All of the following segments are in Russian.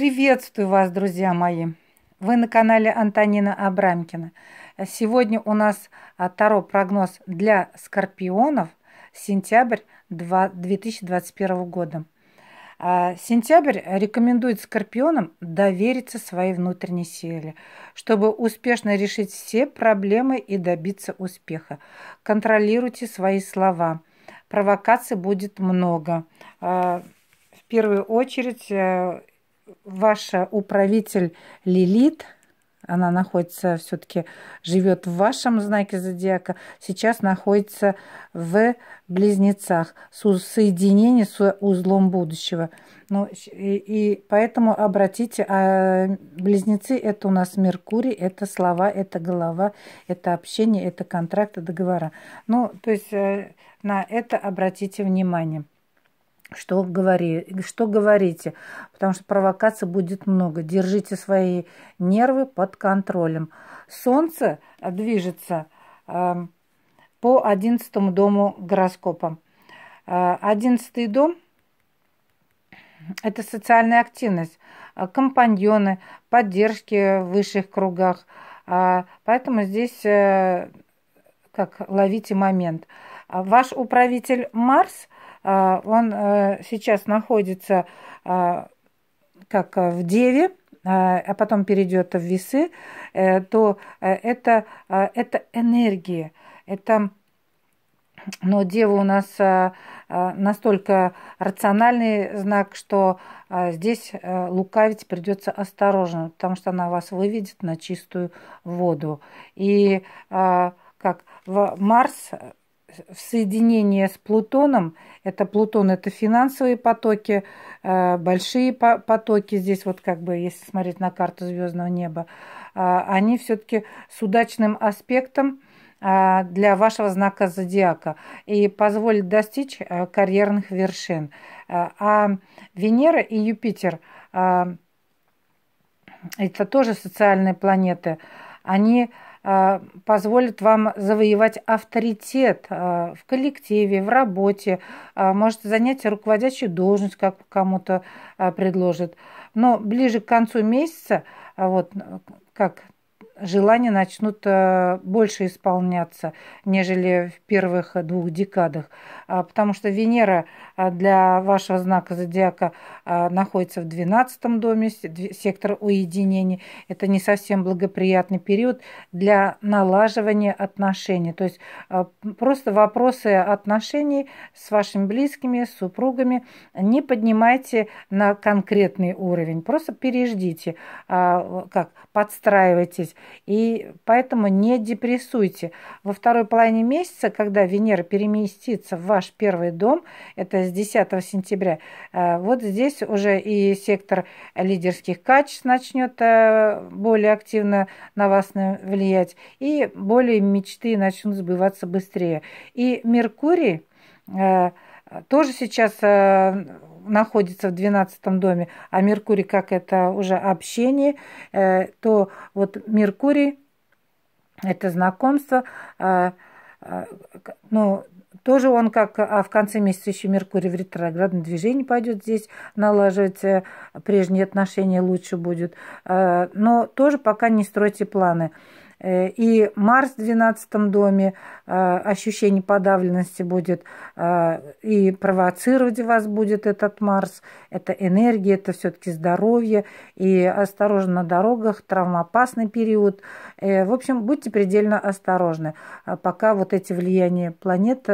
Приветствую вас, друзья мои! Вы на канале Антонина Абрамкина. Сегодня у нас а, Таро прогноз для скорпионов сентябрь 2021 года. А, сентябрь рекомендует скорпионам довериться своей внутренней силе, чтобы успешно решить все проблемы и добиться успеха. Контролируйте свои слова. Провокаций будет много. А, в первую очередь э, ваша управитель Лилит, она находится все-таки, живет в вашем знаке зодиака, сейчас находится в близнецах, с соединении с узлом будущего. Ну, и, и поэтому обратите, а близнецы это у нас Меркурий, это слова, это голова, это общение, это контракты, договора. Ну, то есть э, на это обратите внимание что, говори, что говорите, потому что провокаций будет много. Держите свои нервы под контролем. Солнце движется э, по одиннадцатому дому гороскопа. Э, одиннадцатый дом – это социальная активность, э, компаньоны, поддержки в высших кругах. Э, поэтому здесь как ловите момент. Ваш управитель Марс – а, он э, сейчас находится а, как э, в Деве, а, а потом перейдет в весы, э, то это, это энергия, это но Дева у нас настолько рациональный знак, что здесь лукавить придется осторожно, потому что она вас выведет на чистую воду. И как в Марс в соединение с Плутоном, это Плутон, это финансовые потоки, э, большие потоки здесь, вот как бы, если смотреть на карту звездного неба, а, они все-таки с удачным аспектом а, для вашего знака зодиака и позволит достичь э, карьерных вершин. Э, а Венера и Юпитер – это тоже социальные планеты. Они а, позволит вам завоевать авторитет а, в коллективе, в работе, а, может занять руководящую должность, как кому-то предложит. Но ближе к концу месяца, вот как желания начнут э, больше исполняться, нежели в первых двух декадах. А, потому что Венера а, для вашего знака зодиака а, находится в 12 доме, сектор уединения. Это не совсем благоприятный период для налаживания отношений. То есть просто вопросы отношений с вашими близкими, с супругами не поднимайте на конкретный уровень. Просто переждите, как подстраивайтесь и поэтому не депрессуйте. Во второй половине месяца, когда Венера переместится в ваш первый дом, это с 10 сентября, э, вот здесь уже и сектор лидерских качеств начнет э, более активно на вас влиять, и более мечты начнут сбываться быстрее. И Меркурий э, тоже сейчас э, находится в 12 доме, а Меркурий, как это уже общение, э, то вот Меркурий это знакомство, э, но ну, тоже он как, а в конце месяца еще Меркурий в ретроградном движении пойдет здесь налаживать прежние отношения лучше будет. Но тоже пока не стройте планы и Марс в 12 доме, э, ощущение подавленности будет, э, и провоцировать вас будет этот Марс. Это энергия, это все-таки здоровье, и осторожно на дорогах, травмоопасный период. Э, в общем, будьте предельно осторожны, пока вот эти влияния планет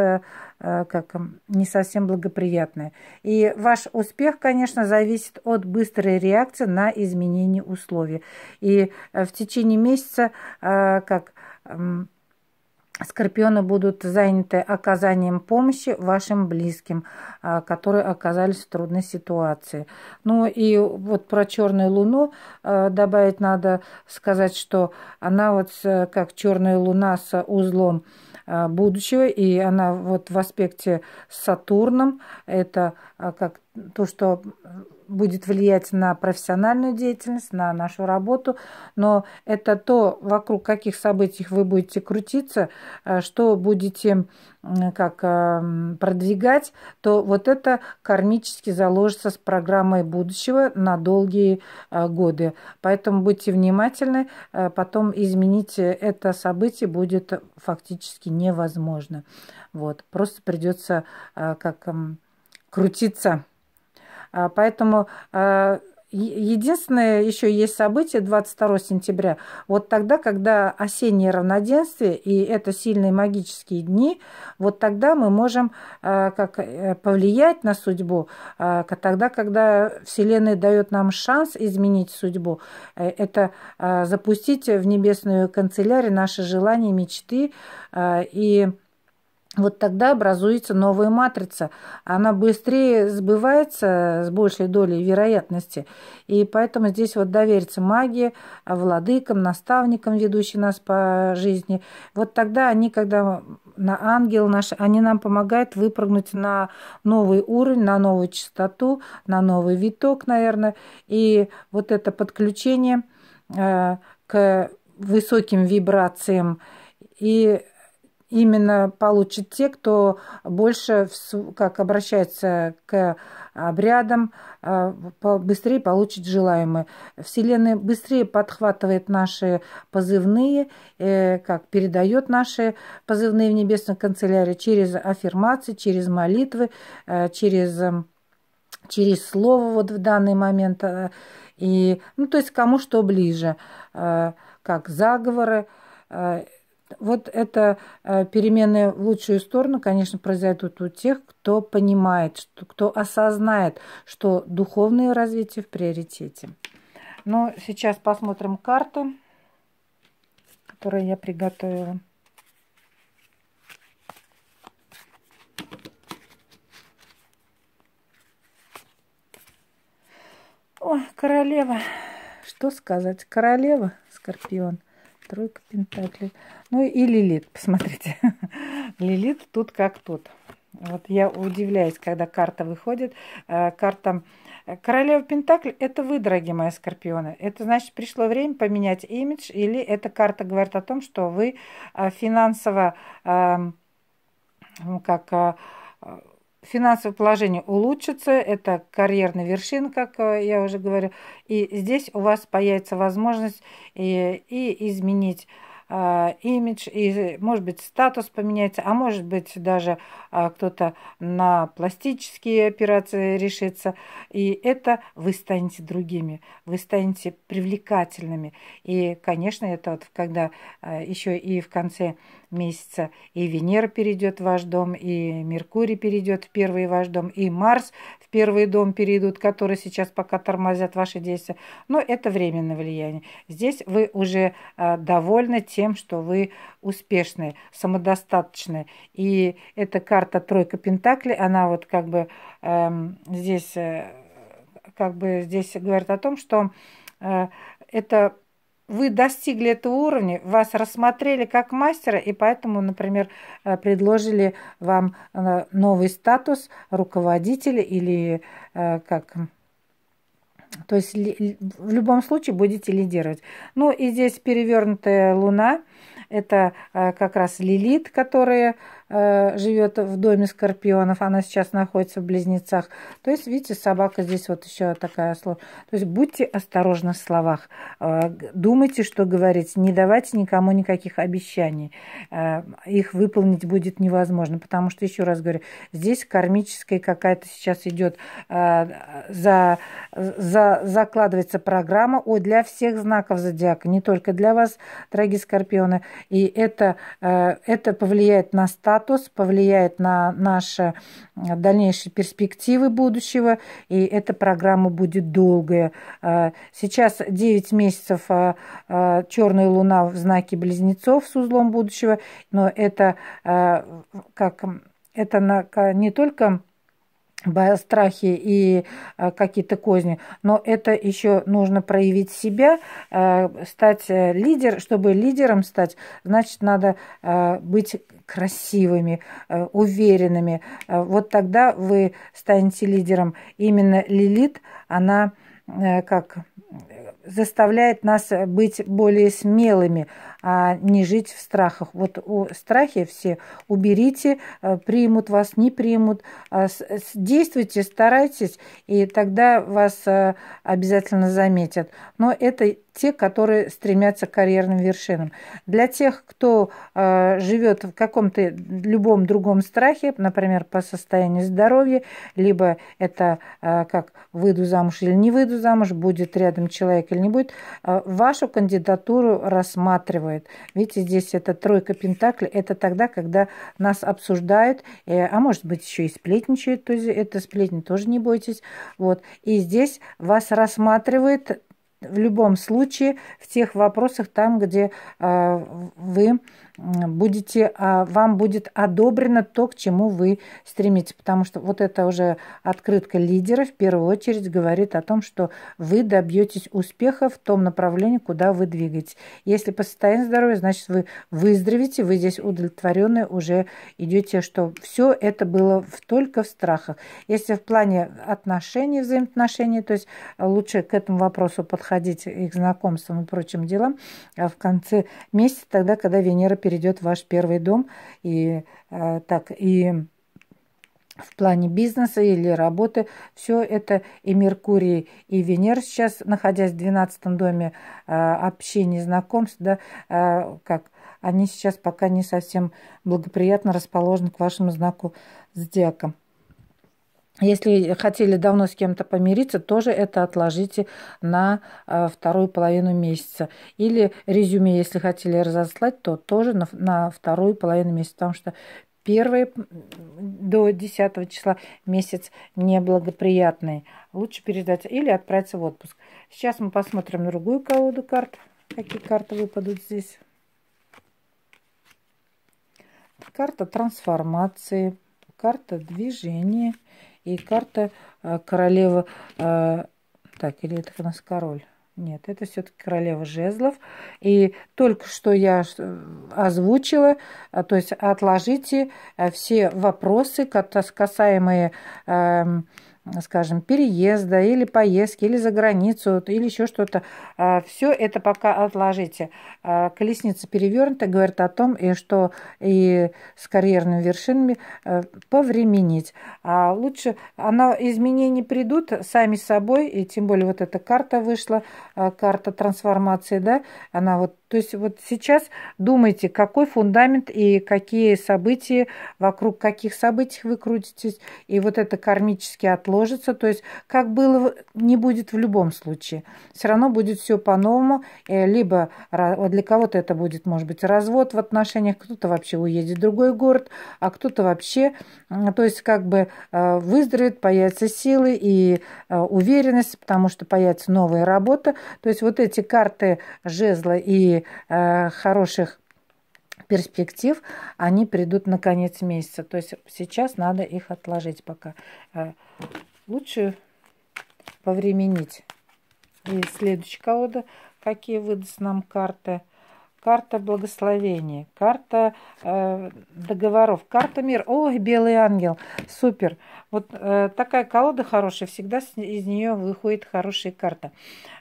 Э, как не совсем благоприятные. И ваш успех, конечно, зависит от быстрой реакции на изменение условий. И э, в течение месяца, э, как Скорпионы будут заняты оказанием помощи вашим близким, которые оказались в трудной ситуации. Ну и вот про черную луну добавить надо сказать, что она вот как черная луна с узлом Э, будущего, и она вот в аспекте с Сатурном, это а, как то, что будет влиять на профессиональную деятельность, на нашу работу, но это то, вокруг каких событий вы будете крутиться, э, что будете как э, продвигать, то вот это кармически заложится с программой будущего на долгие э, годы. Поэтому будьте внимательны, потом изменить это событие будет фактически невозможно. Вот, просто придется как крутиться а, поэтому а, Единственное, еще есть событие 22 сентября. Вот тогда, когда осеннее равноденствие, и это сильные магические дни, вот тогда мы можем а, как э, повлиять на судьбу. Тогда, когда Вселенная дает нам шанс изменить судьбу, э, это запустить в небесную канцелярию наши желания, мечты и вот тогда образуется новая матрица. Она быстрее сбывается с большей долей вероятности. И поэтому здесь вот довериться магии, владыкам, наставникам, ведущим нас по жизни. Вот тогда они, когда на ангел наш, они нам помогают выпрыгнуть на новый уровень, на новую частоту, на новый виток, наверное. И вот это подключение э, к высоким вибрациям и именно получат те, кто больше как обращается к обрядам, э, быстрее получит желаемое. Вселенная быстрее подхватывает наши позывные, э, как передает наши позывные в небесной канцелярии через аффирмации, через молитвы, э, через через слово вот в данный момент и ну то есть кому что ближе как заговоры вот это э, перемены в лучшую сторону, конечно, произойдут у тех, кто понимает, что, кто осознает, что духовное развитие в приоритете. Но ну, сейчас посмотрим карты, которые я приготовила. О, королева. Что сказать? Королева, скорпион. Тройка пентаклей. Ну и Лилит, посмотрите. Лилит тут как тут. Вот я удивляюсь, когда карта выходит. Э, карта э, Королева Пентаклей – это вы, дорогие мои скорпионы. Это значит, пришло время поменять имидж, или эта карта говорит о том, что вы э, финансово, эм, ну как финансовое положение улучшится, это карьерная вершина, как э, я уже говорю, и здесь у вас появится возможность и, э, и изменить э, имидж, и, может быть, статус поменяется, а может быть, даже кто-то на пластические операции решится. И это вы станете другими, вы станете привлекательными. И, конечно, это вот когда еще и в конце месяца, и Венера перейдет в ваш дом, и Меркурий перейдет в первый ваш дом, и Марс в первый дом перейдут, которые сейчас пока тормозят ваши действия. Но это временное влияние. Здесь вы уже а, довольны тем, что вы успешны, самодостаточны. И эта карта тройка пентаклей, она вот как бы эм, здесь, э, как бы здесь говорит о том, что э, это вы достигли этого уровня, вас рассмотрели как мастера, и поэтому, например, э, предложили вам э, новый статус руководителя или э, как... То есть в любом случае будете лидировать. Ну и здесь перевернутая луна. Это как раз лилит, которая Э, живет в доме скорпионов, она сейчас находится в близнецах. То есть, видите, собака здесь вот еще такая слово. То есть, будьте осторожны в словах. Э, думайте, что говорить. Не давайте никому никаких обещаний. Э, их выполнить будет невозможно. Потому что, еще раз говорю, здесь кармическая какая-то сейчас идет, за, за, закладывается программа о, для всех знаков зодиака, не только для вас, дорогие скорпионы. И это, это повлияет на статус статус, повлияет на наши э, дальнейшие перспективы будущего, и эта программа будет долгая. Э, сейчас 9 месяцев э, черная луна в знаке близнецов с узлом будущего, но это как это не только страхи и э, какие-то козни, но это еще нужно проявить себя, э, стать э, лидер, чтобы лидером стать, значит, надо быть красивыми, уверенными. Вот тогда вы станете лидером. Именно Лилит, она как заставляет нас быть более смелыми а не жить в страхах. Вот у, страхи все уберите, э, примут вас, не примут. А, действуйте, старайтесь, и тогда вас э, обязательно заметят. Но это те, которые стремятся к карьерным вершинам. Для тех, кто э, живет в каком-то любом другом страхе, например, по состоянию здоровья, либо это как выйду замуж или не выйду замуж, будет рядом человек или не будет, вашу кандидатуру рассматривают обсуждают. Видите, здесь это тройка пентаклей. Это тогда, когда нас обсуждают, э, а может быть еще и сплетничают. То есть это сплетни тоже не бойтесь. Вот. И здесь вас рассматривает в любом случае в тех вопросах там, где а, вы будете, а, вам будет одобрено то, к чему вы стремитесь. Потому что вот это уже открытка лидера в первую очередь говорит о том, что вы добьетесь успеха в том направлении, куда вы двигаетесь. Если по состоянию здоровья, значит, вы выздоровите, вы здесь удовлетворены уже идете, что все это было только в страхах. Если в плане отношений, взаимоотношений, то есть э, лучше к этому вопросу подходить и к знакомствам и прочим делам А в конце месяца, тогда, когда Венера перейдет в ваш первый дом. И э, так, и в плане бизнеса или работы. Все это и Меркурий, и Венера сейчас, находясь в двенадцатом доме э, общения, знакомств, да, э, как они сейчас пока не совсем благоприятно расположены к вашему знаку зодиака. Если хотели давно с кем-то помириться, тоже это отложите на э, вторую половину месяца. Или резюме, если хотели разослать, то тоже на, на вторую половину месяца, потому что первый до 10 числа месяц неблагоприятный. Лучше передать или отправиться в отпуск. Сейчас мы посмотрим на другую колоду карт. Какие карты выпадут здесь? Карта трансформации, карта движения – и карта э, королева... Э, так, или это у нас король? Нет, это все-таки королева жезлов. И только что я э, озвучила, то есть отложите все вопросы, касаемые эм, скажем, переезда или поездки, или за границу, или еще что-то. А, Все это пока отложите. А, колесница перевернута говорит о том, и что и с карьерными вершинами э, повременить. А лучше она, изменения придут сами собой, и тем более вот эта карта вышла, а, карта трансформации, да, она вот то есть вот сейчас думайте, какой фундамент и какие события, вокруг каких событий вы крутитесь, и вот это кармически отложится. То есть как было, не будет в любом случае. Все равно будет все по-новому. Э, либо для кого-то это будет, может быть, развод в отношениях, кто-то вообще уедет в другой город, а кто-то вообще, то есть как бы э, выздоровеет, появятся силы и э, уверенность, потому что появится новая работа. То есть вот эти карты жезла и э, хороших перспектив, они придут на конец месяца. То есть сейчас надо их отложить пока. Э, лучше повременить. И следующая колода, какие выдаст нам карты – карта благословения, карта э, договоров, карта мир. Ой, белый ангел, супер. Вот э, такая колода хорошая, всегда с, из нее выходит хорошая карта.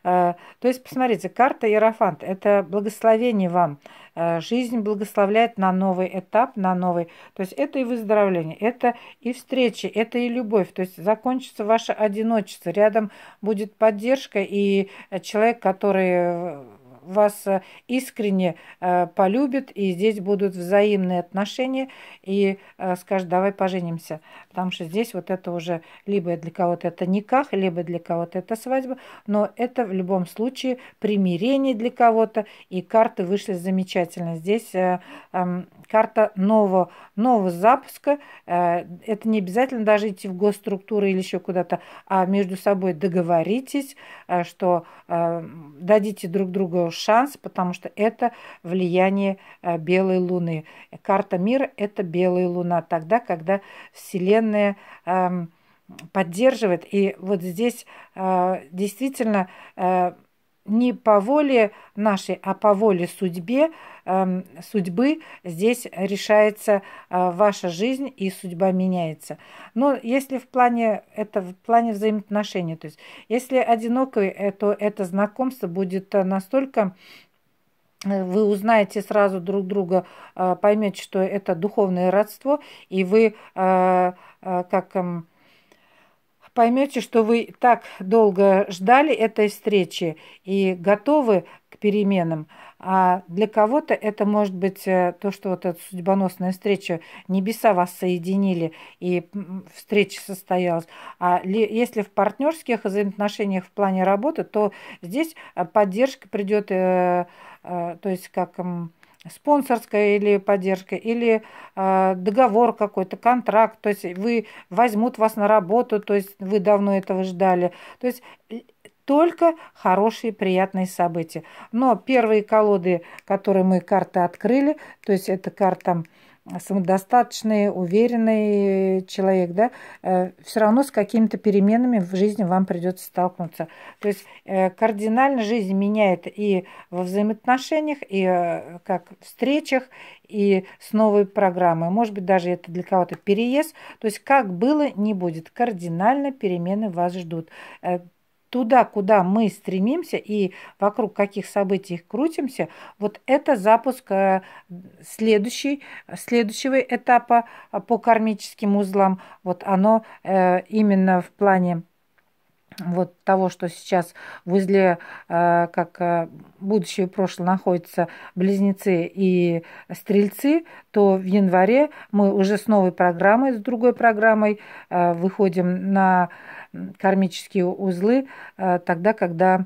Э, то есть, посмотрите, карта Иерофант – это благословение вам. Э, жизнь благословляет на новый этап, на новый. То есть, это и выздоровление, это и встречи, это и любовь. То есть, закончится ваше одиночество, рядом будет поддержка, и человек, который э, вас э, искренне э, полюбит и здесь будут взаимные отношения, и э, скажет давай поженимся. Потому что здесь вот это уже либо для кого-то это никах, либо для кого-то это свадьба, но это в любом случае примирение для кого-то, и карты вышли замечательно. Здесь эм, карта нового, нового запуска. Э, это не обязательно даже идти в госструктуры или еще куда-то, а между собой договоритесь, э, что э, дадите друг другу шанс, потому что это влияние белой луны. Карта мира – это белая луна, тогда, когда Вселенная эм, поддерживает. И вот здесь действительно не по воле нашей, а по воле судьбе, эм, судьбы здесь решается э, ваша жизнь и судьба меняется. Но если в плане, это в плане взаимоотношений, то есть если одинокой, то это знакомство будет э, настолько э, вы узнаете сразу друг друга, поймете, что это духовное родство, и вы как эм, поймете, что вы так долго ждали этой встречи и готовы к переменам. А для кого-то это может быть э, то, что вот эта судьбоносная встреча, небеса вас соединили и встреча состоялась. А если в партнерских взаимоотношениях в плане работы, то здесь э, поддержка придет, э, то есть как спонсорская или поддержка, или э, договор какой-то, контракт, то есть вы возьмут вас на работу, то есть вы давно этого ждали. То есть только хорошие, приятные события. Но первые колоды, которые мы карты открыли, то есть это карта самодостаточный, уверенный человек, да, э, все равно с какими-то переменами в жизни вам придется столкнуться. То есть э, кардинально жизнь меняет и во взаимоотношениях, и э, как встречах, и с новой программой. Может быть, даже это для кого-то переезд. То есть как было, не будет. Кардинально перемены вас ждут туда, куда мы стремимся и вокруг каких событий крутимся, вот это запуск э, следующий, следующего этапа э, по кармическим узлам. Вот оно э, именно в плане вот того, что сейчас в узле, как будущее и прошлое находятся близнецы и стрельцы, то в январе мы уже с новой программой, с другой программой выходим на кармические узлы э, тогда, когда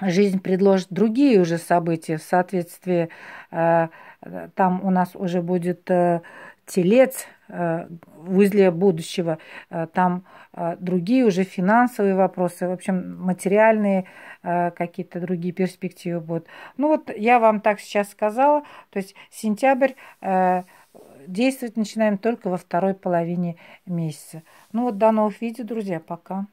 жизнь предложит другие уже события в соответствии. Э, там у нас уже будет э, телец в узле будущего. Там другие уже финансовые вопросы, в общем, материальные какие-то другие перспективы будут. Ну вот я вам так сейчас сказала. То есть сентябрь действовать начинаем только во второй половине месяца. Ну вот, до новых видео, друзья, пока.